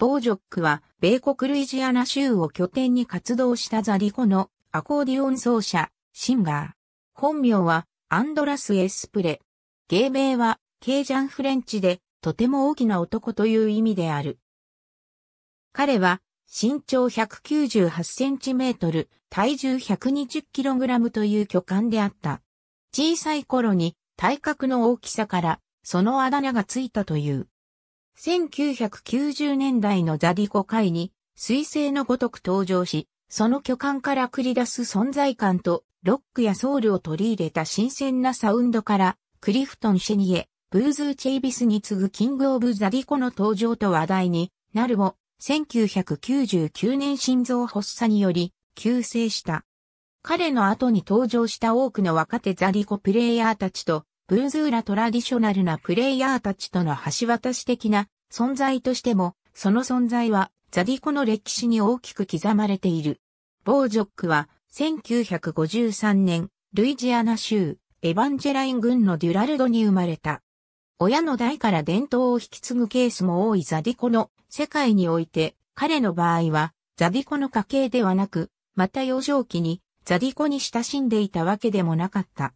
ボージョックは、米国ルイジアナ州を拠点に活動したザリコのアコーディオン奏者、シンガー。本名はアンドラス・エスプレ。芸名はケージャンフレンチで、とても大きな男という意味である。彼は、身長198センチメートル、体重120キログラムという巨漢であった。小さい頃に体格の大きさから、そのあだ名がついたという。1990年代のザディコ界に、彗星のごとく登場し、その巨漢から繰り出す存在感と、ロックやソウルを取り入れた新鮮なサウンドから、クリフトン・シェニエ、ブーズー・チェイビスに次ぐキング・オブ・ザディコの登場と話題になるも、1999年心臓発作により、急逝した。彼の後に登場した多くの若手ザディコプレイヤーたちと、ブーズーラトラディショナルなプレイヤーたちとの橋渡し的な存在としても、その存在はザディコの歴史に大きく刻まれている。ボージョックは1953年、ルイジアナ州、エヴァンジェライン郡のデュラルドに生まれた。親の代から伝統を引き継ぐケースも多いザディコの世界において、彼の場合は、ザディコの家系ではなく、また幼少期にザディコに親しんでいたわけでもなかった。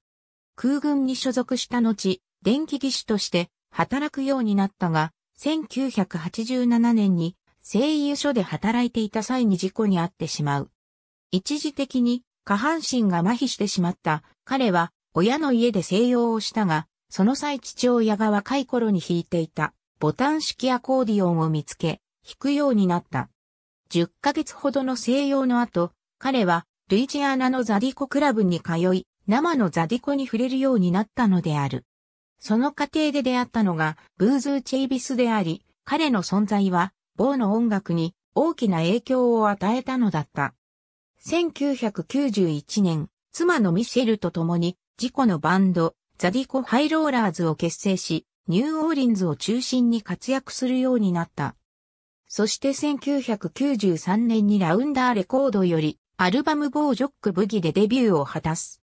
空軍に所属した後、電気技師として働くようになったが、1987年に製油所で働いていた際に事故に遭ってしまう。一時的に下半身が麻痺してしまった彼は親の家で静養をしたが、その際父親が若い頃に弾いていたボタン式アコーディオンを見つけ弾くようになった。10ヶ月ほどの静養の後、彼はルイジアナのザディコクラブに通い、生のザディコに触れるようになったのである。その過程で出会ったのがブーズー・チェイビスであり、彼の存在は、ボーの音楽に大きな影響を与えたのだった。1991年、妻のミシェルと共に、自己のバンド、ザディコ・ハイローラーズを結成し、ニューオーリンズを中心に活躍するようになった。そして1993年にラウンダーレコードより、アルバムボージョック・ブギでデビューを果たす。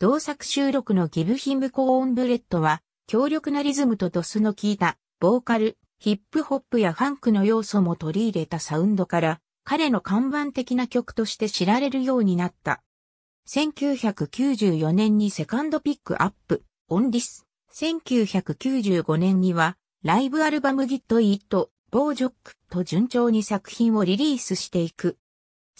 同作収録のギブヒムコーンブレッドは、強力なリズムとドスの効いた、ボーカル、ヒップホップやファンクの要素も取り入れたサウンドから、彼の看板的な曲として知られるようになった。1994年にセカンドピックアップ、オンディス。1995年には、ライブアルバムギットイット、ボージョックと順調に作品をリリースしていく。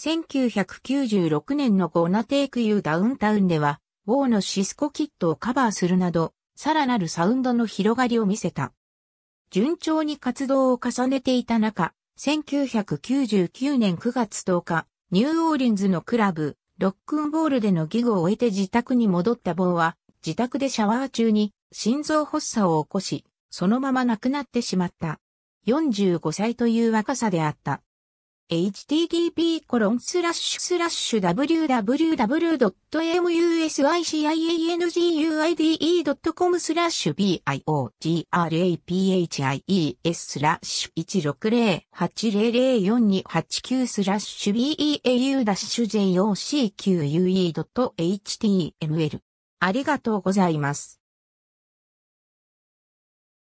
1996年のゴーナテイクユーダウンタウンでは、ウォーのシスコキットをカバーするなど、さらなるサウンドの広がりを見せた。順調に活動を重ねていた中、1999年9月10日、ニューオーリンズのクラブ、ロックンボールでのギグを終えて自宅に戻った棒は、自宅でシャワー中に心臓発作を起こし、そのまま亡くなってしまった。45歳という若さであった。http://www.musianguide.com c i biographies 160800428 9 b e a u j o c q u e h t m l ありがとうございます。